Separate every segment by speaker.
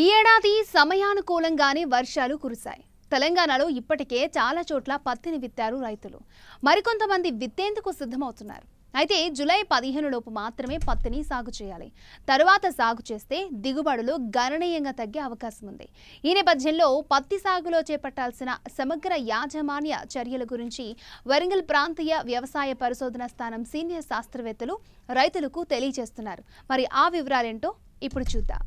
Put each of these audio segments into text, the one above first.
Speaker 1: ఈ ఏడాది సమయానుకూలంగానే వర్షాలు కురిశాయి తెలంగాణలో ఇప్పటికే చాలా చోట్ల పత్తిని విత్తారు రైతులు మరికొంతమంది విత్తేందుకు సిద్ధమవుతున్నారు అయితే జులై పదిహేను లోపు మాత్రమే పత్తిని సాగు చేయాలి తరువాత సాగు చేస్తే దిగుబడులు గణనీయంగా తగ్గే అవకాశం ఉంది ఈ నేపథ్యంలో పత్తి సాగులో చేపట్టాల్సిన సమగ్ర యాజమాన్య చర్యల గురించి వరంగల్ ప్రాంతీయ వ్యవసాయ పరిశోధన స్థానం సీనియర్ శాస్త్రవేత్తలు రైతులకు తెలియజేస్తున్నారు మరి ఆ వివరాలేంటో ఇప్పుడు చూద్దాం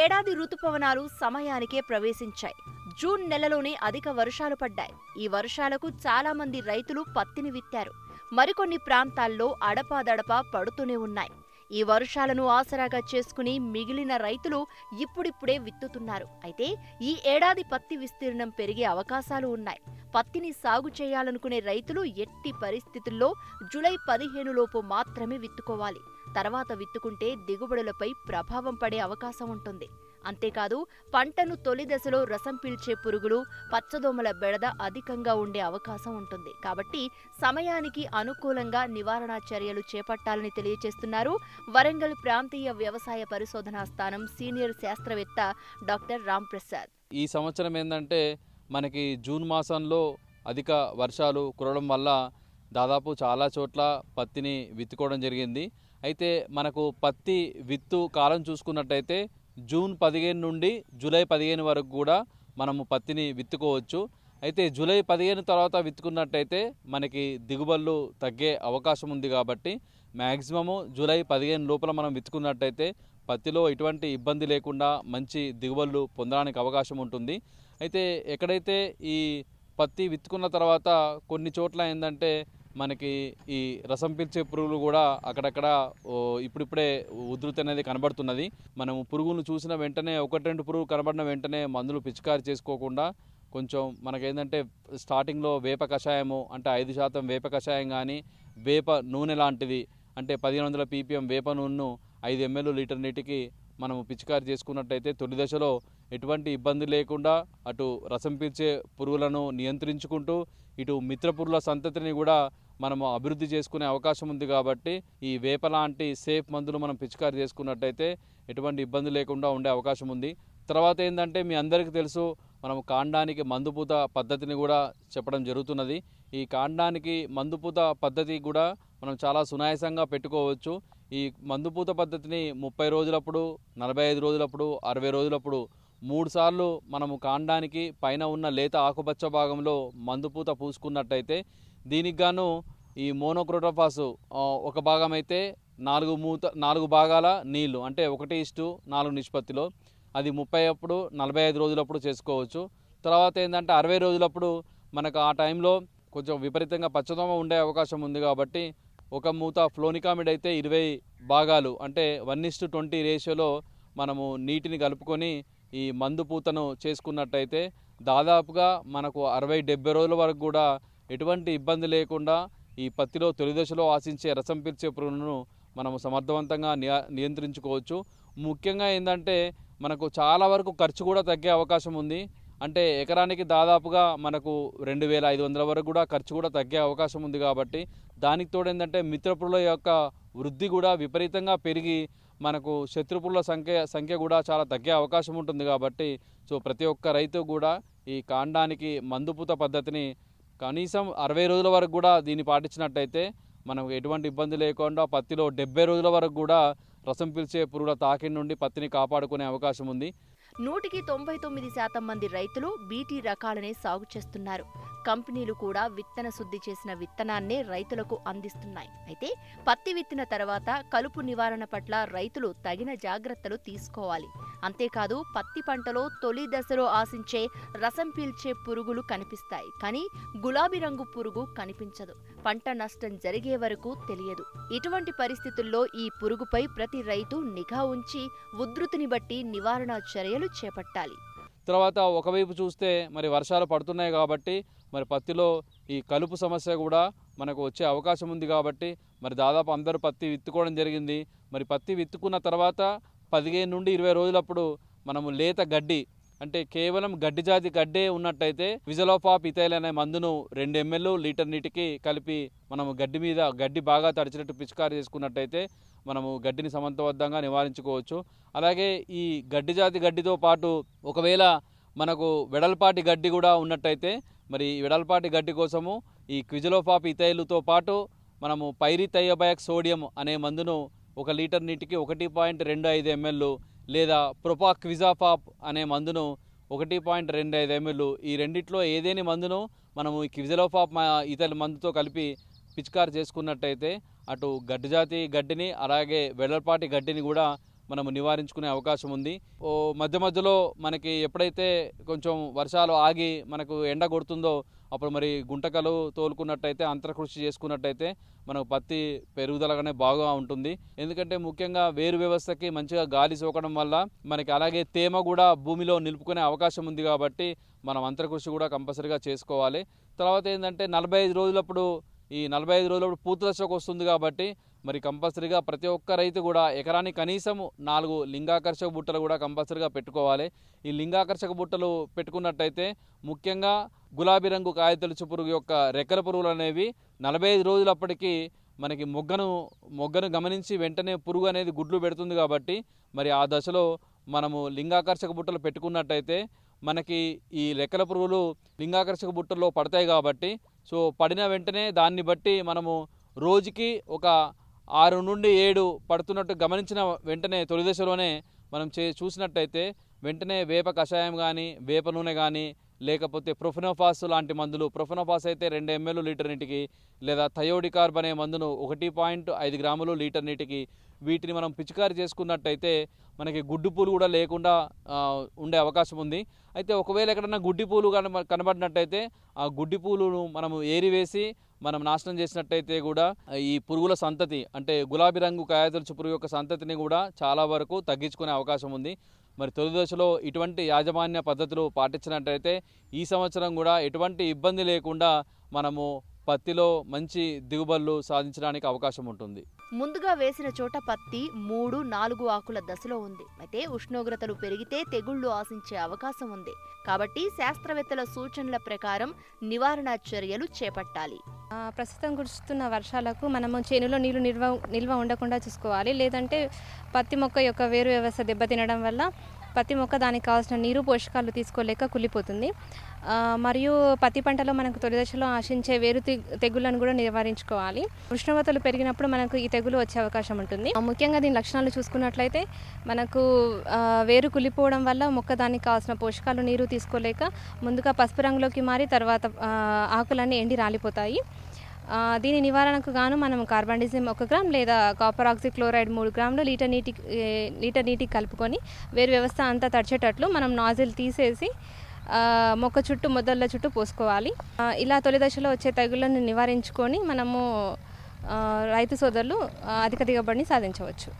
Speaker 1: ఏడాది ఋతుపవనాలు సమయానికే ప్రవేశించాయి జూన్ నెలలోనే అధిక వర్షాలు పడ్డాయి ఈ వర్షాలకు చాలా మంది రైతులు పత్తిని విత్తారు మరికొన్ని ప్రాంతాల్లో అడపాదడపా పడుతూనే ఉన్నాయి ఈ వర్షాలను ఆసరాగా చేసుకుని మిగిలిన రైతులు ఇప్పుడిప్పుడే విత్తుతున్నారు అయితే ఈ ఏడాది పత్తి విస్తీర్ణం పెరిగే అవకాశాలు ఉన్నాయి పత్తిని సాగు చేయాలనుకునే రైతులు ఎట్టి పరిస్థితుల్లో జులై పదిహేనులోపు మాత్రమే విత్తుకోవాలి తర్వాత విత్తుకుంటే దిగుబడులపై ప్రభావం పడే అవకాశం ఉంటుంది అంతేకాదు పంటను తొలి దశలో రసం పీల్చే పురుగులు పచ్చదోమల బెడద అధికంగా ఉండే అవకాశం ఉంటుంది కాబట్టి సమయానికి అనుకూలంగా నివారణ చర్యలు చేపట్టాలని తెలియజేస్తున్నారు వరంగల్ ప్రాంతీయ వ్యవసాయ పరిశోధనా స్థానం సీనియర్ శాస్త్రవేత్త డాక్టర్ రామ్ ప్రసాద్
Speaker 2: ఈ సంవత్సరం ఏంటంటే మనకి జూన్ మాసంలో అధిక వర్షాలు కురవడం వల్ల దాదాపు చాలా చోట్ల పత్తిని విత్తుకోవడం జరిగింది అయితే మనకు పత్తి విత్తు కాలం చూసుకున్నట్టయితే జూన్ పదిహేను నుండి జూలై పదిహేను వరకు కూడా మనము పత్తిని విత్తుకోవచ్చు అయితే జూలై పదిహేను తర్వాత విత్తుకున్నట్టయితే మనకి దిగుబడులు తగ్గే అవకాశం ఉంది కాబట్టి మ్యాక్సిమము జూలై పదిహేను లోపల మనం విత్తుకున్నట్టయితే పత్తిలో ఎటువంటి ఇబ్బంది లేకుండా మంచి దిగుబడులు పొందడానికి అవకాశం ఉంటుంది అయితే ఎక్కడైతే ఈ పత్తి విత్తుకున్న తర్వాత కొన్ని చోట్ల ఏంటంటే మనకి ఈ రసం పీల్చే పురుగులు కూడా అక్కడక్కడ ఇప్పుడిప్పుడే ఉధృతి అనేది కనబడుతున్నది మనము పురుగులను చూసిన వెంటనే ఒకటి రెండు పురుగు కనబడిన వెంటనే మందులు పిచికారి చేసుకోకుండా కొంచెం మనకేంటంటే స్టార్టింగ్లో వేప కషాయము అంటే ఐదు శాతం వేప కషాయం కానీ వేప నూనె లాంటిది అంటే పదిహేను వందల పీపీఎం వేప నూనెను ఐదు ఎంఎల్ లీటర్ నీటికి మనము పిచికారి చేసుకున్నట్టయితే తొలి దశలో ఎటువంటి ఇబ్బంది లేకుండా అటు రసం పీల్చే పురుగులను నియంత్రించుకుంటూ ఇటు మిత్రపురుల సంతతిని కూడా మనము అభివృద్ధి చేసుకునే అవకాశం ఉంది కాబట్టి ఈ వేప లాంటి సేఫ్ మందులు మనం పిచికారి చేసుకున్నట్టయితే ఎటువంటి ఇబ్బంది లేకుండా ఉండే అవకాశం ఉంది తర్వాత ఏంటంటే మీ అందరికీ తెలుసు మనం కాండానికి మందుపూత పద్ధతిని కూడా చెప్పడం జరుగుతున్నది ఈ కాండానికి మందుపూత పద్ధతి కూడా మనం చాలా సునాయాసంగా పెట్టుకోవచ్చు ఈ మందుపూత పద్ధతిని ముప్పై రోజులప్పుడు నలభై ఐదు రోజులప్పుడు అరవై రోజులప్పుడు మూడుసార్లు మనము కాండానికి పైన ఉన్న లేత ఆకుపచ్చ భాగంలో మందుపూత పూసుకున్నట్టయితే దీనికి గాను ఈ మోనోక్రోటోఫాస్ ఒక భాగం అయితే నాలుగు మూత నాలుగు భాగాల నీళ్లు అంటే ఒకటి ఇస్టు నాలుగు నిష్పత్తిలో అది ముప్పై అప్పుడు నలభై ఐదు రోజులప్పుడు చేసుకోవచ్చు తర్వాత ఏంటంటే అరవై రోజులప్పుడు మనకు ఆ టైంలో కొంచెం విపరీతంగా పచ్చదోమ ఉండే అవకాశం ఉంది కాబట్టి ఒక మూత ఫ్లోనికామిడ్ అయితే ఇరవై భాగాలు అంటే వన్ ఇస్టు ట్వంటీ రేషియోలో మనము నీటిని కలుపుకొని ఈ మందు పూతను చేసుకున్నట్టయితే దాదాపుగా మనకు అరవై డెబ్బై రోజుల వరకు కూడా ఎటువంటి ఇబ్బంది లేకుండా ఈ పత్తిలో తొలిదశలో ఆశించే రసం పిలిచే పురుగులను మనము సమర్థవంతంగా నియంత్రించుకోవచ్చు ముఖ్యంగా ఏంటంటే మనకు చాలా వరకు ఖర్చు కూడా తగ్గే అవకాశం ఉంది అంటే ఎకరానికి దాదాపుగా మనకు రెండు వేల ఐదు వందల వరకు కూడా ఖర్చు కూడా తగ్గే అవకాశం ఉంది కాబట్టి దానికి తోడు ఏంటంటే మిత్రపురుల యొక్క వృద్ధి కూడా విపరీతంగా పెరిగి మనకు శత్రుపుల సంఖ్య సంఖ్య కూడా చాలా తగ్గే అవకాశం ఉంటుంది కాబట్టి సో ప్రతి ఒక్క రైతు కూడా ఈ కాండానికి మందుపూత పద్ధతిని కనీసం అరవై రోజుల వరకు కూడా దీన్ని పాటించినట్టయితే మనం ఎటువంటి ఇబ్బంది లేకుండా పత్తిలో డెబ్బై రోజుల వరకు కూడా రసం పీల్చే పురుగుల తాకిడి నుండి పత్తిని కాపాడుకునే అవకాశం ఉంది
Speaker 1: నూటికి తొంభై తొమ్మిది శాతం మంది రైతులు బీటీ రకాలనే సాగు చేస్తున్నారు కంపెనీలు కూడా విత్తన శుద్ధి చేసిన విత్తనాన్నే రైతులకు అందిస్తున్నాయి అయితే పత్తి విత్తిన తర్వాత కలుపు నివారణ పట్ల రైతులు తగిన జాగ్రత్తలు తీసుకోవాలి అంతేకాదు పత్తి పంటలో తొలి దశలో ఆశించే రసం పీల్చే పురుగులు కనిపిస్తాయి కానీ గులాబీ రంగు పురుగు కనిపించదు పంట నష్టం జరిగే వరకు తెలియదు ఇటువంటి పరిస్థితుల్లో ఈ పురుగుపై ప్రతి రైతు నిఘా ఉంచి ఉధృతిని బట్టి నివారణ చర్యలు చేపట్టాలి
Speaker 2: తర్వాత ఒకవైపు చూస్తే మరి వర్షాలు పడుతున్నాయి కాబట్టి మరి పత్తిలో ఈ కలుపు సమస్య కూడా మనకు వచ్చే అవకాశం ఉంది కాబట్టి మరి దాదాపు అందరూ పత్తి విత్తుకోవడం జరిగింది మరి పత్తి విత్తుకున్న తర్వాత పదిహేను నుండి ఇరవై రోజులప్పుడు మనము లేత గడ్డి అంటే కేవలం గడ్డి జాతి గడ్డే ఉన్నట్టయితే విజలోపాప్ ఇథైల్ అనే మందును రెండు ఎంఎల్ లీటర్ నీటికి కలిపి మనము గడ్డి మీద గడ్డి బాగా తడిచినట్టు పిచికారి చేసుకున్నట్టయితే మనము గడ్డిని సమంతబద్ధంగా నివారించుకోవచ్చు అలాగే ఈ గడ్డి జాతి గడ్డితో పాటు ఒకవేళ మనకు వెడల్పాటి గడ్డి కూడా ఉన్నట్టయితే మరి వెడల్పాటి గడ్డి కోసము ఈ క్విజలోఫాప్ ఇథైలుతో పాటు మనము పైరి తయ్యబయాక్ సోడియం అనే మందును ఒక లీటర్ నీటికి ఒకటి పాయింట్ రెండు ఐదు ఎంఎల్ లేదా ప్రొపాక్ క్విజాపాప్ అనే మందును ఒకటి పాయింట్ రెండు ఐదు ఎంఎల్ ఈ రెండిట్లో ఏదేని మందును మనము ఈ క్విజలోపాప్ ఇతర మందుతో కలిపి పిచికారు చేసుకున్నట్టయితే అటు గడ్డి జాతి గడ్డిని అలాగే వెడల్పాటి గడ్డిని కూడా మనము నివారించుకునే అవకాశం ఉంది ఓ మధ్య మధ్యలో మనకి ఎప్పుడైతే కొంచెం వర్షాలు ఆగి మనకు ఎండ కొడుతుందో అప్పుడు మరి గుంటకలు తోలుకున్నట్టయితే అంతర్కృషి చేసుకున్నట్టయితే మనకు పత్తి పెరుగుదలగానే బాగా ఉంటుంది ఎందుకంటే ముఖ్యంగా వేరు వ్యవస్థకి మంచిగా గాలి సోకడం వల్ల మనకి అలాగే తేమ కూడా భూమిలో నిలుపుకునే అవకాశం ఉంది కాబట్టి మనం అంతర్కృషి కూడా కంపల్సరీగా చేసుకోవాలి తర్వాత ఏంటంటే నలభై ఐదు రోజులప్పుడు ఈ నలభై ఐదు రోజులప్పుడు పూత దశకు వస్తుంది కాబట్టి మరి కంపల్సరీగా ప్రతి ఒక్క రైతు కూడా ఎకరానికి కనీసం నాలుగు లింగాకర్షక బుట్టలు కూడా కంపల్సరీగా పెట్టుకోవాలి ఈ లింగాకర్షక బుట్టలు పెట్టుకున్నట్టయితే ముఖ్యంగా గులాబీ రంగు కాయతెలుచు పురుగు యొక్క రెక్కల పురుగులు అనేవి నలభై ఐదు రోజులప్పటికీ మనకి మొగ్గను మొగ్గను గమనించి వెంటనే పురుగు అనేది గుడ్లు పెడుతుంది కాబట్టి మరి ఆ దశలో మనము లింగాకర్షక బుట్టలు పెట్టుకున్నట్టయితే మనకి ఈ రెక్కల పురుగులు లింగాకర్షక బుట్టల్లో పడతాయి కాబట్టి సో పడిన వెంటనే దాన్ని బట్టి మనము రోజుకి ఒక ఆరు నుండి ఏడు పడుతున్నట్టు గమనించిన వెంటనే తొలి దశలోనే మనం చే చూసినట్టయితే వెంటనే వేప కషాయం కానీ వేప నూనె కానీ లేకపోతే ప్రొఫినోఫాస్ లాంటి మందులు ప్రొఫినోఫాస్ అయితే రెండు ఎంఎల్ లీటర్ నీటికి లేదా థయోడికార్బ్ అనే మందును ఒకటి పాయింట్ ఐదు గ్రాములు లీటర్ నీటికి వీటిని మనం పిచికారి చేసుకున్నట్టయితే మనకి గుడ్డు పూలు కూడా లేకుండా ఉండే అవకాశం ఉంది అయితే ఒకవేళ ఎక్కడన్నా గుడ్డి పూలు కనబడినట్టయితే ఆ గుడ్డి పూలును మనం ఏరివేసి మనం నాశనం చేసినట్టయితే కూడా ఈ పురుగుల సంతతి అంటే గులాబీ రంగు కాయతొలుచు పురుగు యొక్క సంతతిని కూడా చాలా వరకు తగ్గించుకునే అవకాశం ఉంది మరి తొలి దశలో ఇటువంటి యాజమాన్య పద్ధతులు పాటించినట్టయితే ఈ సంవత్సరం కూడా ఎటువంటి ఇబ్బంది లేకుండా మనము పత్తిలో మంచి దిగుబడులు సాధించడానికి అవకాశం ఉంటుంది
Speaker 1: ముందుగా వేసిన చోట పత్తి మూడు నాలుగు ఆకుల దశలో ఉంది అయితే ఉష్ణోగ్రతలు పెరిగితే తెగుళ్లు ఆశించే అవకాశం ఉంది కాబట్టి శాస్త్రవేత్తల సూచనల ప్రకారం నివారణ చర్యలు చేపట్టాలి ప్రస్తుతం కురుస్తున్న వర్షాలకు మనము చేనులో నీళ్లు నిల్వ నిల్వ ఉండకుండా చూసుకోవాలి లేదంటే పత్తి మొక్క యొక్క వేరు వ్యవస్థ దెబ్బతినడం వల్ల పత్తి మొక్క దానికి కావాల్సిన నీరు పోషకాలు తీసుకోలేక కుళ్ళిపోతుంది మరియు పత్తి పంటలో మనకు తొలి దశలో ఆశించే వేరు తెగుళ్లను కూడా నివారించుకోవాలి ఉష్ణోగ్రతలు పెరిగినప్పుడు మనకు ఈ తెగులు వచ్చే అవకాశం ఉంటుంది ముఖ్యంగా దీని లక్షణాలు చూసుకున్నట్లయితే మనకు వేరు కులిపోవడం వల్ల మొక్క దానికి కావాల్సిన పోషకాలు నీరు తీసుకోలేక ముందుగా పసుపు రంగులోకి మారి తర్వాత ఆకులన్నీ ఎండి రాలిపోతాయి దీని నివారణకు గాను మనం కార్బండిజం ఒక గ్రామ్ లేదా కాపర్ ఆక్సిక్లోరైడ్ మూడు గ్రాములు లీటర్ నీటి లీటర్ నీటికి కలుపుకొని వేరు వ్యవస్థ అంతా తడిచేటట్లు మనం నాజిల్ తీసేసి మొక్క చుట్టూ మొదళ్ళ చుట్టూ పోసుకోవాలి ఇలా తొలి దశలో వచ్చే తగులను నివారించుకొని మనము రైతు సోదరులు అధిక దిగబడిని సాధించవచ్చు